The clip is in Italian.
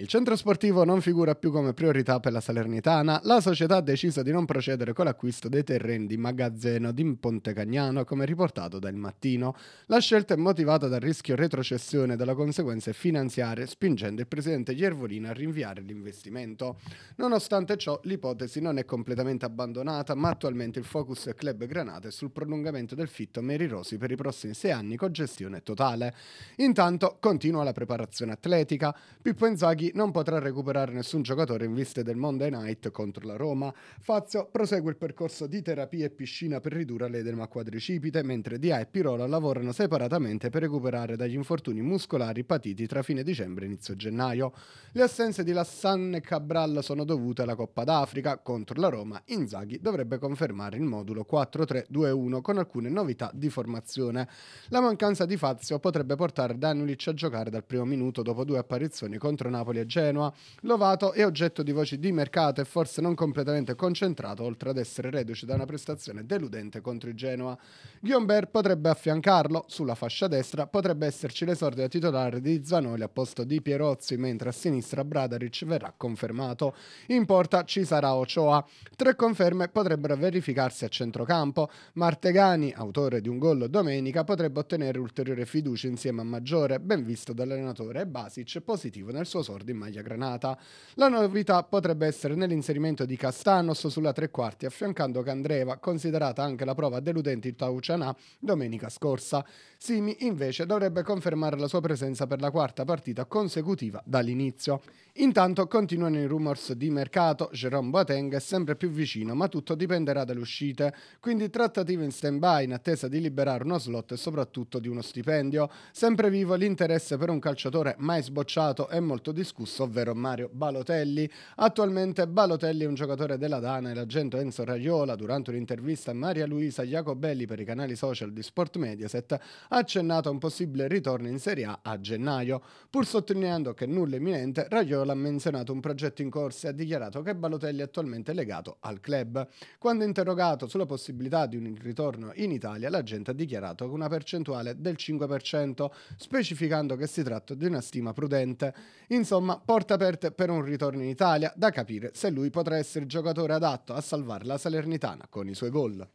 Il centro sportivo non figura più come priorità per la Salernitana, la società ha deciso di non procedere con l'acquisto dei terreni di Magazzeno di Ponte Cagnano come riportato dal mattino. La scelta è motivata dal rischio retrocessione e dalle conseguenze finanziarie, spingendo il presidente Iervolino a rinviare l'investimento. Nonostante ciò, l'ipotesi non è completamente abbandonata, ma attualmente il focus del club Granate è sul prolungamento del fitto Meri Rosi per i prossimi sei anni con gestione totale. Intanto continua la preparazione atletica. Pippo Inzaghi non potrà recuperare nessun giocatore in vista del Monday Night contro la Roma. Fazio prosegue il percorso di terapia e piscina per ridurre l'edema quadricipite, mentre Dia e Pirola lavorano separatamente per recuperare dagli infortuni muscolari patiti tra fine dicembre e inizio gennaio. Le assenze di Lassan e Cabral sono dovute alla Coppa d'Africa. Contro la Roma, Inzaghi dovrebbe confermare il modulo 4-3-2-1 con alcune novità di formazione. La mancanza di Fazio potrebbe portare Danulic a giocare dal primo minuto dopo due apparizioni contro Napoli Cagliari Genoa, Lovato è oggetto di voci di mercato e forse non completamente concentrato, oltre ad essere reduce da una prestazione deludente contro il Genoa. Ghiomber potrebbe affiancarlo, sulla fascia destra potrebbe esserci l'esordio titolare di Zanoli a posto di Pierozzi, mentre a sinistra Bradaric verrà confermato. In porta ci sarà Ochoa. Tre conferme potrebbero verificarsi a centrocampo. Martegani, autore di un gol domenica, potrebbe ottenere ulteriore fiducia insieme a Maggiore, ben visto dall'allenatore, e Basic, positivo nel suo sordio in maglia granata. La novità potrebbe essere nell'inserimento di Castanos sulla tre quarti, affiancando Candreva, considerata anche la prova deludente in Taucianà domenica scorsa. Simi invece dovrebbe confermare la sua presenza per la quarta partita consecutiva dall'inizio. Intanto continuano i rumors di mercato, Jerome Boateng è sempre più vicino, ma tutto dipenderà dalle uscite, quindi trattative in stand-by in attesa di liberare uno slot e soprattutto di uno stipendio. Sempre vivo l'interesse per un calciatore mai sbocciato e molto discusso discusso, ovvero Mario Balotelli. Attualmente Balotelli è un giocatore della Dana e l'agente Enzo Raiola, durante un'intervista a Maria Luisa Jacobelli per i canali social di Sport Mediaset, ha accennato a un possibile ritorno in Serie A a gennaio. Pur sottolineando che nulla è imminente, Raiola ha menzionato un progetto in corso e ha dichiarato che Balotelli è attualmente legato al club. Quando interrogato sulla possibilità di un ritorno in Italia, l'agente ha dichiarato che una percentuale del 5%, specificando che si tratta di una stima prudente. Insomma, Insomma, porte aperte per un ritorno in Italia, da capire se lui potrà essere il giocatore adatto a salvare la Salernitana con i suoi gol.